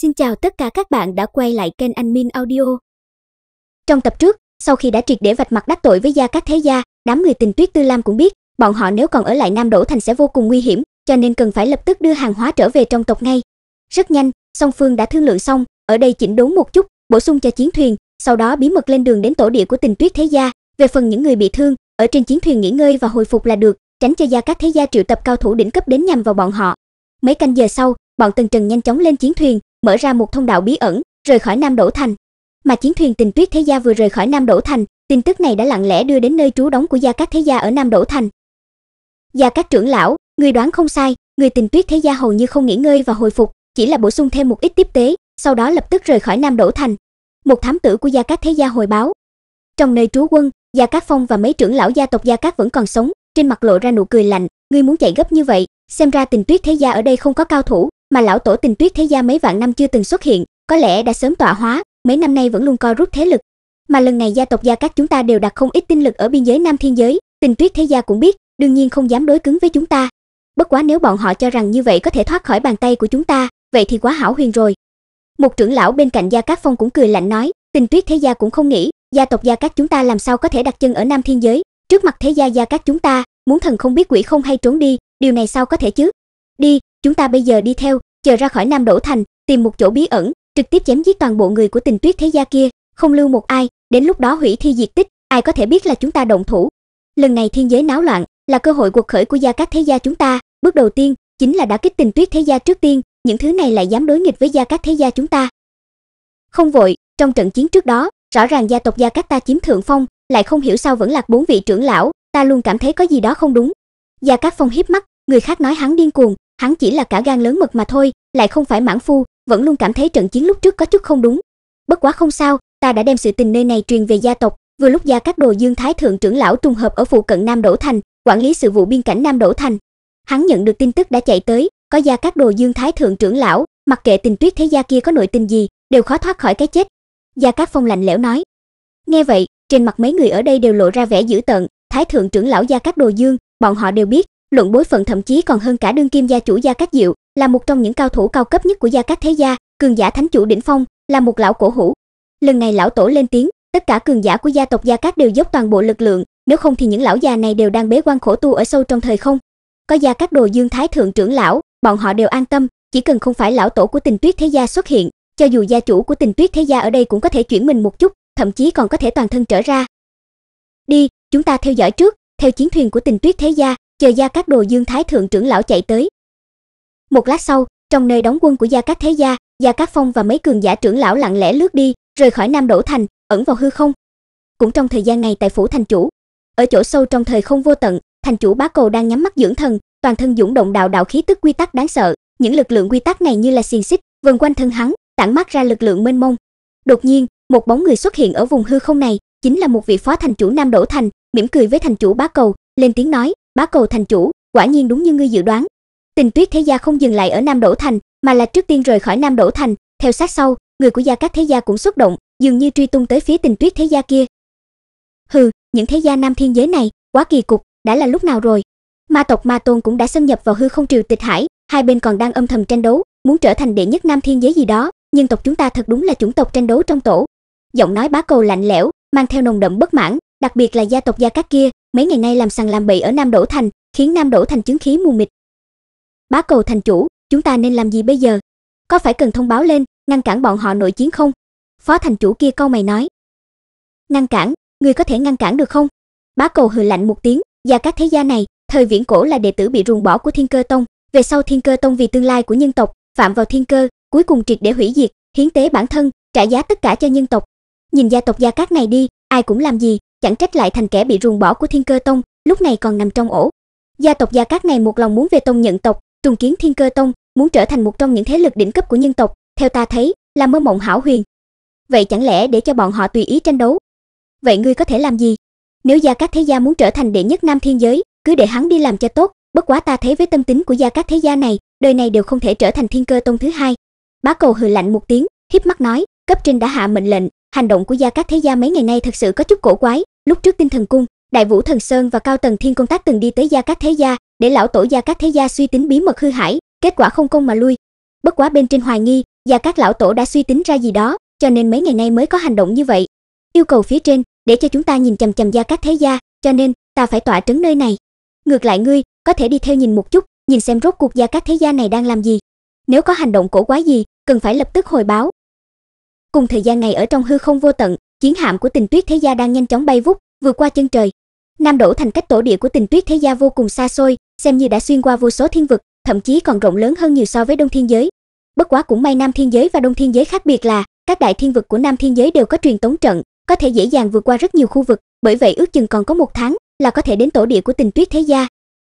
Xin chào tất cả các bạn đã quay lại kênh Anh Min Audio. Trong tập trước, sau khi đã triệt để vạch mặt đắc tội với gia các thế gia, đám người tình Tuyết Tư Lam cũng biết, bọn họ nếu còn ở lại Nam Đỗ Thành sẽ vô cùng nguy hiểm, cho nên cần phải lập tức đưa hàng hóa trở về trong tộc ngay. Rất nhanh, song phương đã thương lượng xong, ở đây chỉnh đốn một chút, bổ sung cho chiến thuyền, sau đó bí mật lên đường đến tổ địa của tình Tuyết thế gia. Về phần những người bị thương, ở trên chiến thuyền nghỉ ngơi và hồi phục là được, tránh cho gia các thế gia triệu tập cao thủ đỉnh cấp đến nhằm vào bọn họ. Mấy canh giờ sau, bọn Tần Trần nhanh chóng lên chiến thuyền, mở ra một thông đạo bí ẩn, rời khỏi Nam Đỗ Thành. Mà chiến thuyền Tình Tuyết Thế Gia vừa rời khỏi Nam Đỗ Thành, tin tức này đã lặng lẽ đưa đến nơi trú đóng của gia các thế gia ở Nam Đỗ Thành. Gia các trưởng lão, người đoán không sai, người Tình Tuyết Thế Gia hầu như không nghỉ ngơi và hồi phục, chỉ là bổ sung thêm một ít tiếp tế, sau đó lập tức rời khỏi Nam Đỗ Thành. Một thám tử của gia các thế gia hồi báo. Trong nơi trú quân, gia các phong và mấy trưởng lão gia tộc gia các vẫn còn sống, trên mặt lộ ra nụ cười lạnh, ngươi muốn chạy gấp như vậy, xem ra Tình Tuyết Thế Gia ở đây không có cao thủ, mà lão tổ tình tuyết thế gia mấy vạn năm chưa từng xuất hiện, có lẽ đã sớm tọa hóa, mấy năm nay vẫn luôn co rút thế lực. Mà lần này gia tộc gia các chúng ta đều đặt không ít tinh lực ở biên giới Nam Thiên giới, tình tuyết thế gia cũng biết, đương nhiên không dám đối cứng với chúng ta. Bất quá nếu bọn họ cho rằng như vậy có thể thoát khỏi bàn tay của chúng ta, vậy thì quá hảo huyền rồi. Một trưởng lão bên cạnh gia các phong cũng cười lạnh nói, tình tuyết thế gia cũng không nghĩ, gia tộc gia các chúng ta làm sao có thể đặt chân ở Nam Thiên giới, trước mặt thế gia gia các chúng ta, muốn thần không biết quỷ không hay trốn đi, điều này sao có thể chứ, Đi, chúng ta bây giờ đi theo, chờ ra khỏi Nam Đỗ thành, tìm một chỗ bí ẩn, trực tiếp chém giết toàn bộ người của Tình Tuyết thế gia kia, không lưu một ai, đến lúc đó hủy thi diệt tích, ai có thể biết là chúng ta động thủ. Lần này thiên giới náo loạn, là cơ hội cuộc khởi của gia các thế gia chúng ta, bước đầu tiên chính là đã kích Tình Tuyết thế gia trước tiên, những thứ này lại dám đối nghịch với gia các thế gia chúng ta. Không vội, trong trận chiến trước đó, rõ ràng gia tộc gia các ta chiếm thượng phong, lại không hiểu sao vẫn lạc bốn vị trưởng lão, ta luôn cảm thấy có gì đó không đúng. Gia các phong hiếp mắt, người khác nói hắn điên cuồng, hắn chỉ là cả gan lớn mật mà thôi, lại không phải mãn phu, vẫn luôn cảm thấy trận chiến lúc trước có chút không đúng. Bất quá không sao, ta đã đem sự tình nơi này truyền về gia tộc, vừa lúc gia các đồ Dương Thái thượng trưởng lão trùng hợp ở phụ cận Nam Đỗ thành, quản lý sự vụ biên cảnh Nam Đỗ thành. Hắn nhận được tin tức đã chạy tới, có gia các đồ Dương Thái thượng trưởng lão, mặc kệ tình tuyết thế gia kia có nội tình gì, đều khó thoát khỏi cái chết. Gia các Phong lạnh lẽo nói. Nghe vậy, trên mặt mấy người ở đây đều lộ ra vẻ dữ tợn, Thái thượng trưởng lão Gia các Đồ Dương, bọn họ đều biết, luận bối phận thậm chí còn hơn cả đương kim gia chủ gia cát diệu là một trong những cao thủ cao cấp nhất của gia cát thế gia cường giả thánh chủ đỉnh phong là một lão cổ hủ lần này lão tổ lên tiếng tất cả cường giả của gia tộc gia cát đều dốc toàn bộ lực lượng nếu không thì những lão già này đều đang bế quan khổ tu ở sâu trong thời không có gia cát đồ dương thái thượng trưởng lão bọn họ đều an tâm chỉ cần không phải lão tổ của tình tuyết thế gia xuất hiện cho dù gia chủ của tình tuyết thế gia ở đây cũng có thể chuyển mình một chút thậm chí còn có thể toàn thân trở ra đi chúng ta theo dõi trước theo chiến thuyền của tình tuyết thế gia chờ gia các đồ dương thái thượng trưởng lão chạy tới một lát sau trong nơi đóng quân của gia các thế gia gia các phong và mấy cường giả trưởng lão lặng lẽ lướt đi rời khỏi nam đổ thành ẩn vào hư không cũng trong thời gian này tại phủ thành chủ ở chỗ sâu trong thời không vô tận thành chủ bá cầu đang nhắm mắt dưỡng thần toàn thân dũng động đạo đạo khí tức quy tắc đáng sợ những lực lượng quy tắc này như là xiên xích vần quanh thân hắn tản mát ra lực lượng mênh mông đột nhiên một bóng người xuất hiện ở vùng hư không này chính là một vị phó thành chủ nam đổ thành mỉm cười với thành chủ bá cầu lên tiếng nói Bá cầu thành chủ, quả nhiên đúng như ngươi dự đoán. Tình Tuyết thế gia không dừng lại ở Nam Đỗ thành, mà là trước tiên rời khỏi Nam Đỗ thành, theo sát sau, người của gia các thế gia cũng xúc động, dường như truy tung tới phía Tình Tuyết thế gia kia. Hừ, những thế gia nam thiên giới này, quá kỳ cục, đã là lúc nào rồi? Ma tộc Ma Tôn cũng đã xâm nhập vào hư không triều Tịch Hải, hai bên còn đang âm thầm tranh đấu, muốn trở thành đệ nhất nam thiên giới gì đó, nhưng tộc chúng ta thật đúng là chủng tộc tranh đấu trong tổ. Giọng nói bá cầu lạnh lẽo, mang theo nồng đậm bất mãn, đặc biệt là gia tộc gia các kia, mấy ngày nay làm sằng làm bậy ở Nam Đỗ Thành, khiến Nam Đỗ Thành chứng khí mù mịt. Bá cầu thành chủ, chúng ta nên làm gì bây giờ? Có phải cần thông báo lên, ngăn cản bọn họ nội chiến không? Phó thành chủ kia câu mày nói. Ngăn cản, người có thể ngăn cản được không? Bá cầu hừ lạnh một tiếng, gia các thế gia này, thời viễn cổ là đệ tử bị ruồng bỏ của Thiên Cơ Tông, về sau Thiên Cơ Tông vì tương lai của nhân tộc, phạm vào thiên cơ, cuối cùng triệt để hủy diệt, hiến tế bản thân, trả giá tất cả cho nhân tộc. Nhìn gia tộc gia các này đi, ai cũng làm gì, chẳng trách lại thành kẻ bị ruồng bỏ của Thiên Cơ Tông, lúc này còn nằm trong ổ. Gia tộc Gia Cát ngày một lòng muốn về tông nhận tộc, trùng kiến Thiên Cơ Tông, muốn trở thành một trong những thế lực đỉnh cấp của nhân tộc, theo ta thấy, là mơ mộng hảo huyền. Vậy chẳng lẽ để cho bọn họ tùy ý tranh đấu? Vậy ngươi có thể làm gì? Nếu Gia Cát Thế Gia muốn trở thành đệ nhất nam thiên giới, cứ để hắn đi làm cho tốt, bất quá ta thấy với tâm tính của Gia Cát Thế Gia này, đời này đều không thể trở thành Thiên Cơ Tông thứ hai. Bá Cầu hừ lạnh một tiếng, híp mắt nói, cấp trên đã hạ mệnh lệnh, hành động của gia các thế gia mấy ngày nay thật sự có chút cổ quái lúc trước tinh thần cung đại vũ thần sơn và cao tần thiên công tác từng đi tới gia các thế gia để lão tổ gia các thế gia suy tính bí mật hư hải kết quả không công mà lui bất quá bên trên hoài nghi gia các lão tổ đã suy tính ra gì đó cho nên mấy ngày nay mới có hành động như vậy yêu cầu phía trên để cho chúng ta nhìn chằm chằm gia các thế gia cho nên ta phải tỏa trấn nơi này ngược lại ngươi có thể đi theo nhìn một chút nhìn xem rốt cuộc gia các thế gia này đang làm gì nếu có hành động cổ quái gì cần phải lập tức hồi báo Cùng thời gian này ở trong hư không vô tận, chiến hạm của Tình Tuyết Thế Gia đang nhanh chóng bay vút, vượt qua chân trời. Nam Đỗ thành cách tổ địa của Tình Tuyết Thế Gia vô cùng xa xôi, xem như đã xuyên qua vô số thiên vực, thậm chí còn rộng lớn hơn nhiều so với Đông Thiên giới. Bất quá cũng may Nam Thiên giới và Đông Thiên giới khác biệt là, các đại thiên vực của Nam Thiên giới đều có truyền tống trận, có thể dễ dàng vượt qua rất nhiều khu vực, bởi vậy ước chừng còn có một tháng là có thể đến tổ địa của Tình Tuyết Thế Gia.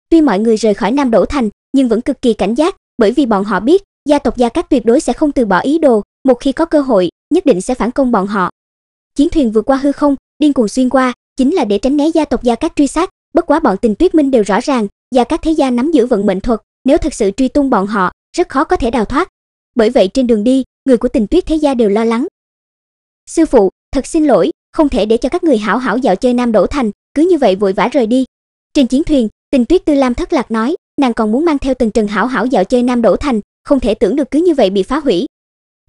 Tuy mọi người rời khỏi Nam Đỗ thành, nhưng vẫn cực kỳ cảnh giác, bởi vì bọn họ biết, gia tộc Gia Cát tuyệt đối sẽ không từ bỏ ý đồ, một khi có cơ hội, nhất định sẽ phản công bọn họ. Chiến thuyền vượt qua hư không, điên cuồng xuyên qua, chính là để tránh né gia tộc Gia Cát truy sát, bất quá bọn Tình Tuyết Minh đều rõ ràng, Gia Cát thế gia nắm giữ vận mệnh thuật, nếu thật sự truy tung bọn họ, rất khó có thể đào thoát. Bởi vậy trên đường đi, người của Tình Tuyết thế gia đều lo lắng. Sư phụ, thật xin lỗi, không thể để cho các người hảo hảo dạo chơi Nam Đỗ Thành, cứ như vậy vội vã rời đi. Trên chiến thuyền, Tình Tuyết Tư Lam thất lạc nói, nàng còn muốn mang theo Tần Trần hảo hảo dạo chơi Nam Đỗ Thành, không thể tưởng được cứ như vậy bị phá hủy.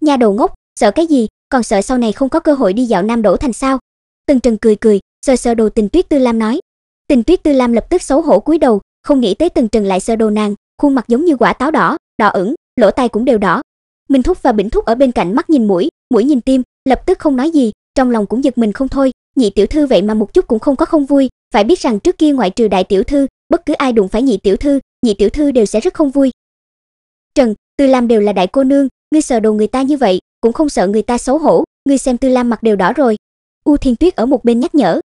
Nhà đầu ngốc, sợ cái gì còn sợ sau này không có cơ hội đi dạo nam đổ thành sao tần trần cười cười sờ sờ đồ tình tuyết tư lam nói tình tuyết tư lam lập tức xấu hổ cúi đầu không nghĩ tới tần trần lại sờ đồ nàng khuôn mặt giống như quả táo đỏ đỏ ửng lỗ tai cũng đều đỏ minh thúc và bỉnh thúc ở bên cạnh mắt nhìn mũi mũi nhìn tim lập tức không nói gì trong lòng cũng giật mình không thôi nhị tiểu thư vậy mà một chút cũng không có không vui phải biết rằng trước kia ngoại trừ đại tiểu thư bất cứ ai đụng phải nhị tiểu thư nhị tiểu thư đều sẽ rất không vui trần tư lam đều là đại cô nương ngươi sờ đồ người ta như vậy cũng không sợ người ta xấu hổ, ngươi xem Tư Lam mặt đều đỏ rồi. U Thiên Tuyết ở một bên nhắc nhở.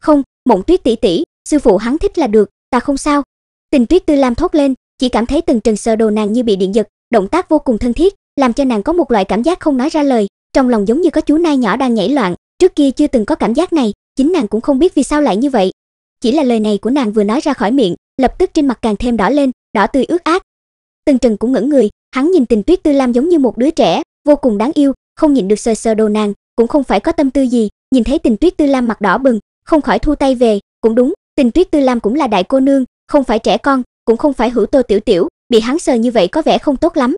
"Không, Mộng Tuyết tỷ tỷ, sư phụ hắn thích là được, ta không sao." Tình Tuyết Tư Lam thốt lên, chỉ cảm thấy từng trần sờ đồ nàng như bị điện giật, động tác vô cùng thân thiết, làm cho nàng có một loại cảm giác không nói ra lời, trong lòng giống như có chú nai nhỏ đang nhảy loạn, trước kia chưa từng có cảm giác này, chính nàng cũng không biết vì sao lại như vậy. Chỉ là lời này của nàng vừa nói ra khỏi miệng, lập tức trên mặt càng thêm đỏ lên, đỏ tươi ướt át. Từng Trần cũng ngẩn người, hắn nhìn Tình Tuyết Tư Lam giống như một đứa trẻ, vô cùng đáng yêu, không nhịn được sờ sờ đồ nàng, cũng không phải có tâm tư gì, nhìn thấy Tình Tuyết Tư Lam mặt đỏ bừng, không khỏi thu tay về, cũng đúng, Tình Tuyết Tư Lam cũng là đại cô nương, không phải trẻ con, cũng không phải hữu Tô tiểu tiểu, bị hắn sờ như vậy có vẻ không tốt lắm.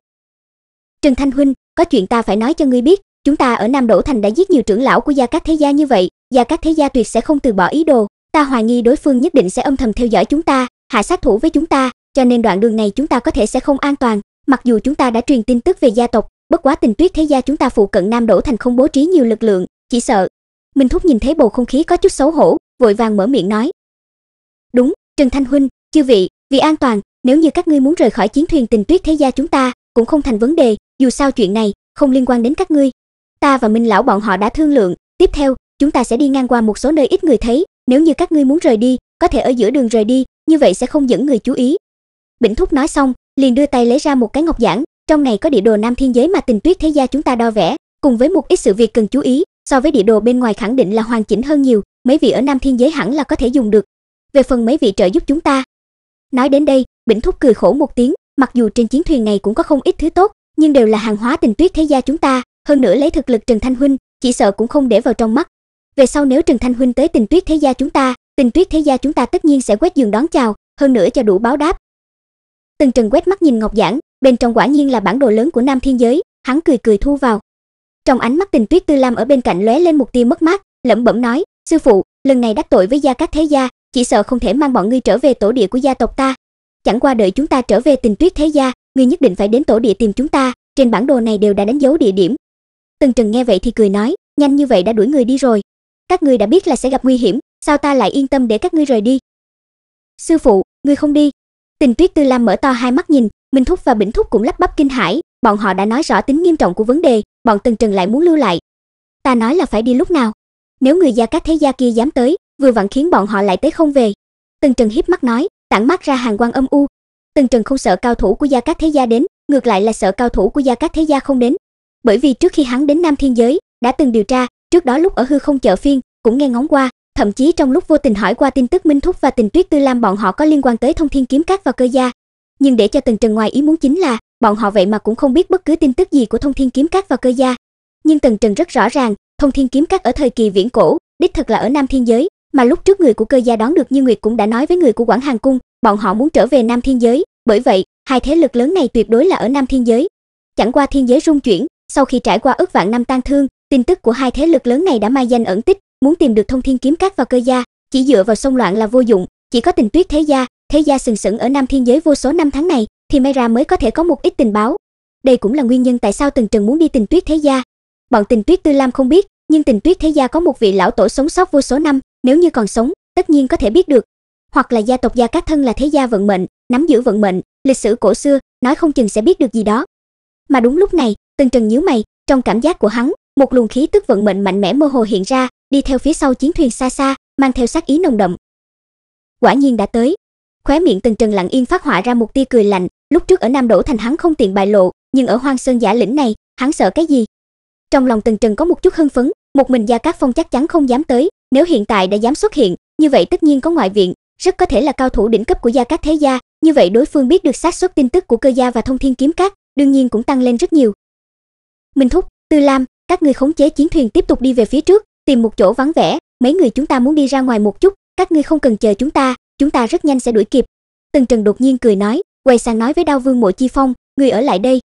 Trần Thanh huynh, có chuyện ta phải nói cho ngươi biết, chúng ta ở Nam Đỗ thành đã giết nhiều trưởng lão của gia các thế gia như vậy, gia các thế gia tuyệt sẽ không từ bỏ ý đồ, ta hoài nghi đối phương nhất định sẽ âm thầm theo dõi chúng ta, hạ sát thủ với chúng ta, cho nên đoạn đường này chúng ta có thể sẽ không an toàn, mặc dù chúng ta đã truyền tin tức về gia tộc, Bất quá Tình Tuyết thế gia chúng ta phụ cận Nam Đỗ thành không bố trí nhiều lực lượng, chỉ sợ. Minh Thúc nhìn thấy bầu không khí có chút xấu hổ, vội vàng mở miệng nói. "Đúng, Trần Thanh huynh, chư vị, vì an toàn, nếu như các ngươi muốn rời khỏi chiến thuyền Tình Tuyết thế gia chúng ta, cũng không thành vấn đề, dù sao chuyện này không liên quan đến các ngươi. Ta và Minh lão bọn họ đã thương lượng, tiếp theo, chúng ta sẽ đi ngang qua một số nơi ít người thấy, nếu như các ngươi muốn rời đi, có thể ở giữa đường rời đi, như vậy sẽ không dẫn người chú ý." Bỉnh Thúc nói xong, liền đưa tay lấy ra một cái ngọc giản, trong này có địa đồ Nam Thiên Giới mà Tình Tuyết Thế Gia chúng ta đo vẽ, cùng với một ít sự việc cần chú ý, so với địa đồ bên ngoài khẳng định là hoàn chỉnh hơn nhiều, mấy vị ở Nam Thiên Giới hẳn là có thể dùng được. Về phần mấy vị trợ giúp chúng ta. Nói đến đây, Bỉnh Thúc cười khổ một tiếng, mặc dù trên chiến thuyền này cũng có không ít thứ tốt, nhưng đều là hàng hóa Tình Tuyết Thế Gia chúng ta, hơn nữa lấy thực lực Trần Thanh huynh, chỉ sợ cũng không để vào trong mắt. Về sau nếu Trần Thanh huynh tới Tình Tuyết Thế Gia chúng ta, Tình Tuyết Thế Gia chúng ta tất nhiên sẽ quét giường đón chào, hơn nữa cho đủ báo đáp. Từng Trần quét mắt nhìn Ngọc Giản, bên trong quả nhiên là bản đồ lớn của Nam Thiên giới, hắn cười cười thu vào. Trong ánh mắt Tình Tuyết Tư Lam ở bên cạnh lóe lên một tia mất mát, lẩm bẩm nói: "Sư phụ, lần này đắc tội với gia các thế gia, chỉ sợ không thể mang bọn ngươi trở về tổ địa của gia tộc ta. Chẳng qua đợi chúng ta trở về Tình Tuyết thế gia, ngươi nhất định phải đến tổ địa tìm chúng ta, trên bản đồ này đều đã đánh dấu địa điểm." Tần Trần nghe vậy thì cười nói: "Nhanh như vậy đã đuổi người đi rồi. Các ngươi đã biết là sẽ gặp nguy hiểm, sao ta lại yên tâm để các ngươi rời đi?" "Sư phụ, ngươi không đi?" Tình Tuyết Tư Lam mở to hai mắt nhìn, Minh Thúc và Bỉnh Thúc cũng lắp bắp kinh hãi, bọn họ đã nói rõ tính nghiêm trọng của vấn đề, bọn Tần Trần lại muốn lưu lại. Ta nói là phải đi lúc nào? Nếu người gia các thế gia kia dám tới, vừa vặn khiến bọn họ lại tới không về. Tần Trần hiếp mắt nói, tản mắt ra hàng quang âm u. Tần Trần không sợ cao thủ của gia các thế gia đến, ngược lại là sợ cao thủ của gia các thế gia không đến. Bởi vì trước khi hắn đến Nam Thiên giới, đã từng điều tra, trước đó lúc ở hư không chợ phiên, cũng nghe ngóng qua, thậm chí trong lúc vô tình hỏi qua tin tức Minh Thúc và Tình Tuyết Tư Lam bọn họ có liên quan tới Thông Thiên kiếm các và cơ gia, nhưng để cho Tần Trần ngoài ý muốn chính là bọn họ vậy mà cũng không biết bất cứ tin tức gì của Thông Thiên kiếm các và Cơ gia. Nhưng Tần Trần rất rõ ràng, Thông Thiên kiếm các ở thời kỳ viễn cổ, đích thực là ở Nam Thiên giới, mà lúc trước người của Cơ gia đón được Như Nguyệt cũng đã nói với người của Quảng Hàn cung, bọn họ muốn trở về Nam Thiên giới, bởi vậy, hai thế lực lớn này tuyệt đối là ở Nam Thiên giới. Chẳng qua thiên giới rung chuyển, sau khi trải qua ức vạn năm tang thương, tin tức của hai thế lực lớn này đã mai danh ẩn tích, muốn tìm được Thông Thiên kiếm các và Cơ gia, chỉ dựa vào sông loạn là vô dụng, chỉ có Tình Tuyết thế gia thế gia sừng sững ở nam thiên giới vô số năm tháng này thì may ra mới có thể có một ít tình báo đây cũng là nguyên nhân tại sao tần trần muốn đi tình tuyết thế gia bọn tình tuyết tư lam không biết nhưng tình tuyết thế gia có một vị lão tổ sống sót vô số năm nếu như còn sống tất nhiên có thể biết được hoặc là gia tộc gia các thân là thế gia vận mệnh nắm giữ vận mệnh lịch sử cổ xưa nói không chừng sẽ biết được gì đó mà đúng lúc này tần trần nhíu mày trong cảm giác của hắn một luồng khí tức vận mệnh mạnh mẽ mơ hồ hiện ra đi theo phía sau chiến thuyền xa xa mang theo sát ý nồng đậm quả nhiên đã tới khóe miệng Tần Trần lặng yên phát họa ra một tia cười lạnh, lúc trước ở Nam Đỗ thành hắn không tiện bại lộ, nhưng ở Hoang Sơn giả lĩnh này, hắn sợ cái gì? Trong lòng Tần Trần có một chút hưng phấn, một mình Gia Cát Phong chắc chắn không dám tới, nếu hiện tại đã dám xuất hiện, như vậy tất nhiên có ngoại viện, rất có thể là cao thủ đỉnh cấp của Gia Cát thế gia, như vậy đối phương biết được xác suất tin tức của cơ gia và thông thiên kiếm các, đương nhiên cũng tăng lên rất nhiều. Minh Thúc, Tư Lam, các ngươi khống chế chiến thuyền tiếp tục đi về phía trước, tìm một chỗ vắng vẻ, mấy người chúng ta muốn đi ra ngoài một chút, các ngươi không cần chờ chúng ta, chúng ta rất nhanh sẽ đuổi kịp. Tần Trần đột nhiên cười nói, quay sang nói với Đao Vương Mộ Chi Phong, người ở lại đây.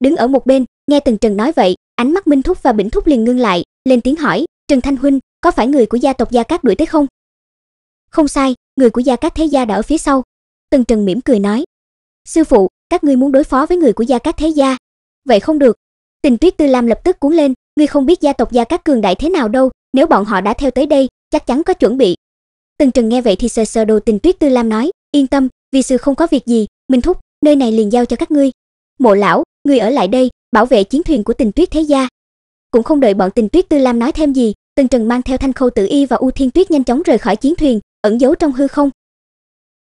Đứng ở một bên, nghe Tần Trần nói vậy, ánh mắt Minh Thúc và Bỉnh Thúc liền ngưng lại, lên tiếng hỏi, Trần Thanh huynh, có phải người của gia tộc Gia Cát đuổi tới không? Không sai, người của Gia Cát Thế gia đã ở phía sau. Tần Trần mỉm cười nói, sư phụ, các ngươi muốn đối phó với người của Gia Cát Thế gia. Vậy không được. Tình Tuyết Tư Lam lập tức cuốn lên, ngươi không biết gia tộc Gia Cát cường đại thế nào đâu, nếu bọn họ đã theo tới đây, chắc chắn có chuẩn bị, Tần Trần nghe vậy thì sờ sờ đồ tình Tuyết Tư Lam nói, yên tâm, vì sư không có việc gì, Minh Thúc, nơi này liền giao cho các ngươi. Mộ lão, ngươi ở lại đây, bảo vệ chiến thuyền của Tình Tuyết Thế gia. Cũng không đợi bọn Tình Tuyết Tư Lam nói thêm gì, Tần Trần mang theo Thanh Khâu Tử Y và U Thiên Tuyết nhanh chóng rời khỏi chiến thuyền, ẩn giấu trong hư không.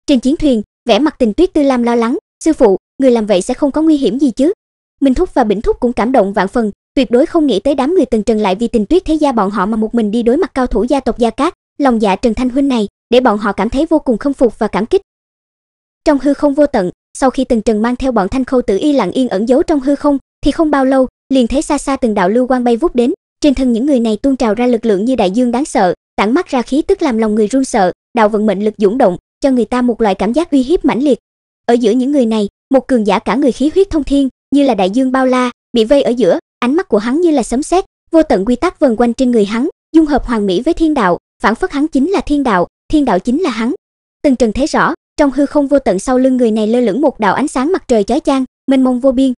Trên chiến thuyền, vẻ mặt Tình Tuyết Tư Lam lo lắng, sư phụ, người làm vậy sẽ không có nguy hiểm gì chứ? Minh Thúc và Bỉnh Thúc cũng cảm động vạn phần, tuyệt đối không nghĩ tới đám người Tần Trần lại vì Tình Tuyết Thế gia bọn họ mà một mình đi đối mặt cao thủ gia tộc Gia Cát, lòng dạ Trần Thanh huynh này để bọn họ cảm thấy vô cùng khâm phục và cảm kích. Trong hư không vô tận, sau khi từng Trần mang theo bọn Thanh Khâu Tử Y lặng yên ẩn giấu trong hư không, thì không bao lâu, liền thấy xa xa từng đạo lưu quang bay vút đến, trên thân những người này tuôn trào ra lực lượng như đại dương đáng sợ, tản mắt ra khí tức làm lòng người run sợ, đạo vận mệnh lực dũng động, cho người ta một loại cảm giác uy hiếp mãnh liệt. Ở giữa những người này, một cường giả cả người khí huyết thông thiên, như là đại dương bao la, bị vây ở giữa, ánh mắt của hắn như là sấm sét, vô tận quy tắc vần quanh trên người hắn, dung hợp hoàn mỹ với thiên đạo, phản phất hắn chính là thiên đạo, thiên đạo chính là hắn. Tần Trần thấy rõ, trong hư không vô tận sau lưng người này lơ lửng một đạo ánh sáng mặt trời chói chang, mênh mông vô biên.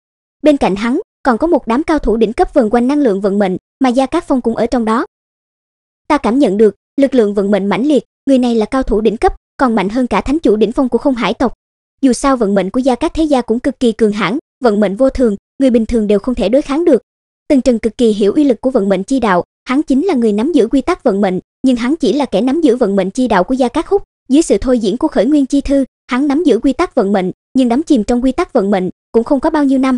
Bên cạnh hắn còn có một đám cao thủ đỉnh cấp vần quanh năng lượng vận mệnh, mà Gia Cát Phong cũng ở trong đó. Ta cảm nhận được, lực lượng vận mệnh mãnh liệt, người này là cao thủ đỉnh cấp, còn mạnh hơn cả thánh chủ đỉnh phong của Không Hải tộc. Dù sao vận mệnh của Gia Cát Thế gia cũng cực kỳ cường hãn, vận mệnh vô thường, người bình thường đều không thể đối kháng được. Tần Trần cực kỳ hiểu uy lực của vận mệnh chi đạo, Hắn chính là người nắm giữ quy tắc vận mệnh, nhưng hắn chỉ là kẻ nắm giữ vận mệnh chi đạo của Gia Cát Húc. Dưới sự thôi diễn của Khởi Nguyên chi thư, hắn nắm giữ quy tắc vận mệnh, nhưng đắm chìm trong quy tắc vận mệnh cũng không có bao nhiêu năm.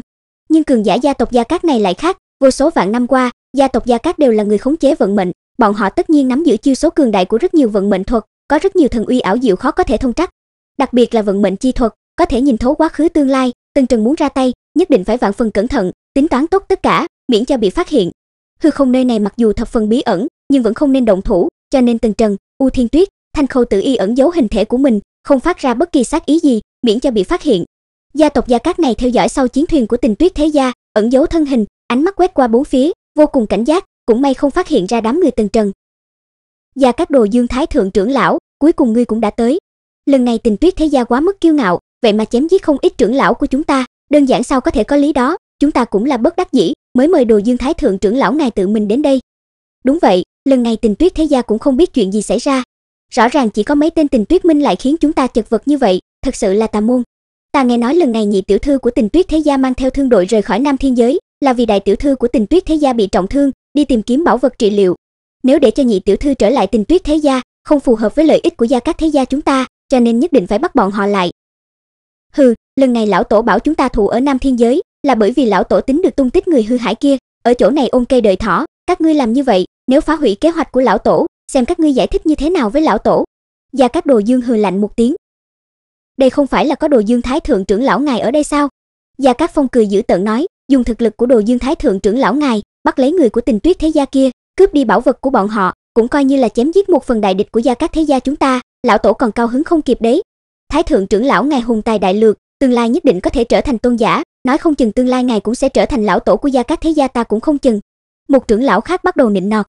Nhưng cường giả gia tộc Gia Cát này lại khác, vô số vạn năm qua, gia tộc Gia Cát đều là người khống chế vận mệnh, bọn họ tất nhiên nắm giữ chiêu số cường đại của rất nhiều vận mệnh thuật, có rất nhiều thần uy ảo diệu khó có thể thông trắc. Đặc biệt là vận mệnh chi thuật, có thể nhìn thấu quá khứ tương lai, Tân Trần muốn ra tay, nhất định phải vạn phần cẩn thận, tính toán tốt tất cả, miễn cho bị phát hiện hư không nơi này mặc dù thập phần bí ẩn, nhưng vẫn không nên động thủ, cho nên Tần Trần, U Thiên Tuyết, Thanh Khâu tự y ẩn giấu hình thể của mình, không phát ra bất kỳ sát ý gì, miễn cho bị phát hiện. Gia tộc Gia Cát này theo dõi sau chiến thuyền của Tình Tuyết Thế gia, ẩn giấu thân hình, ánh mắt quét qua bốn phía, vô cùng cảnh giác, cũng may không phát hiện ra đám người Tần Trần. Gia Cát Đồ Dương Thái thượng trưởng lão, cuối cùng ngươi cũng đã tới. Lần này Tình Tuyết Thế gia quá mức kiêu ngạo, vậy mà chém giết không ít trưởng lão của chúng ta, đơn giản sao có thể có lý đó, chúng ta cũng là bất đắc dĩ mới mời đồ dương thái thượng trưởng lão ngài tự mình đến đây đúng vậy lần này tình tuyết thế gia cũng không biết chuyện gì xảy ra rõ ràng chỉ có mấy tên tình tuyết minh lại khiến chúng ta chật vật như vậy thật sự là tà môn ta nghe nói lần này nhị tiểu thư của tình tuyết thế gia mang theo thương đội rời khỏi nam thiên giới là vì đại tiểu thư của tình tuyết thế gia bị trọng thương đi tìm kiếm bảo vật trị liệu nếu để cho nhị tiểu thư trở lại tình tuyết thế gia không phù hợp với lợi ích của gia các thế gia chúng ta cho nên nhất định phải bắt bọn họ lại hừ lần này lão tổ bảo chúng ta thủ ở nam thiên giới là bởi vì lão tổ tính được tung tích người hư hại kia, ở chỗ này ôn cây đợi thỏ, các ngươi làm như vậy, nếu phá hủy kế hoạch của lão tổ, xem các ngươi giải thích như thế nào với lão tổ." Gia Cát Đồ Dương hừ lạnh một tiếng. "Đây không phải là có Đồ Dương Thái thượng trưởng lão ngài ở đây sao?" Gia Cát Phong cười dữ tợn nói, dùng thực lực của Đồ Dương Thái thượng trưởng lão ngài, bắt lấy người của Tình Tuyết thế gia kia, cướp đi bảo vật của bọn họ, cũng coi như là chém giết một phần đại địch của gia các thế gia chúng ta, lão tổ còn cao hứng không kịp đấy. Thái thượng trưởng lão ngài hùng tài đại lược, tương lai nhất định có thể trở thành tôn giả, nói không chừng tương lai ngài cũng sẽ trở thành lão tổ của gia các thế gia ta cũng không chừng. Một trưởng lão khác bắt đầu nịnh nọt.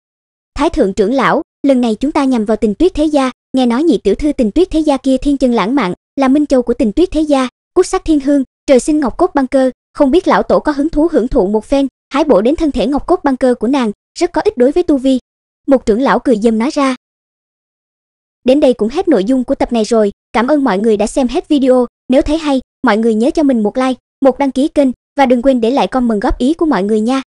Thái thượng trưởng lão, lần này chúng ta nhằm vào Tình Tuyết thế gia, nghe nói nhị tiểu thư Tình Tuyết thế gia kia thiên chân lãng mạn, là minh châu của Tình Tuyết thế gia, quốc sắc thiên hương, trời sinh ngọc cốt băng cơ, không biết lão tổ có hứng thú hưởng thụ một phen, hái bổ đến thân thể ngọc cốt băng cơ của nàng, rất có ích đối với tu vi. Một trưởng lão cười dâm nói ra. Đến đây cũng hết nội dung của tập này rồi, cảm ơn mọi người đã xem hết video, nếu thấy hay, mọi người nhớ cho mình một like một đăng ký kênh và đừng quên để lại comment góp ý của mọi người nha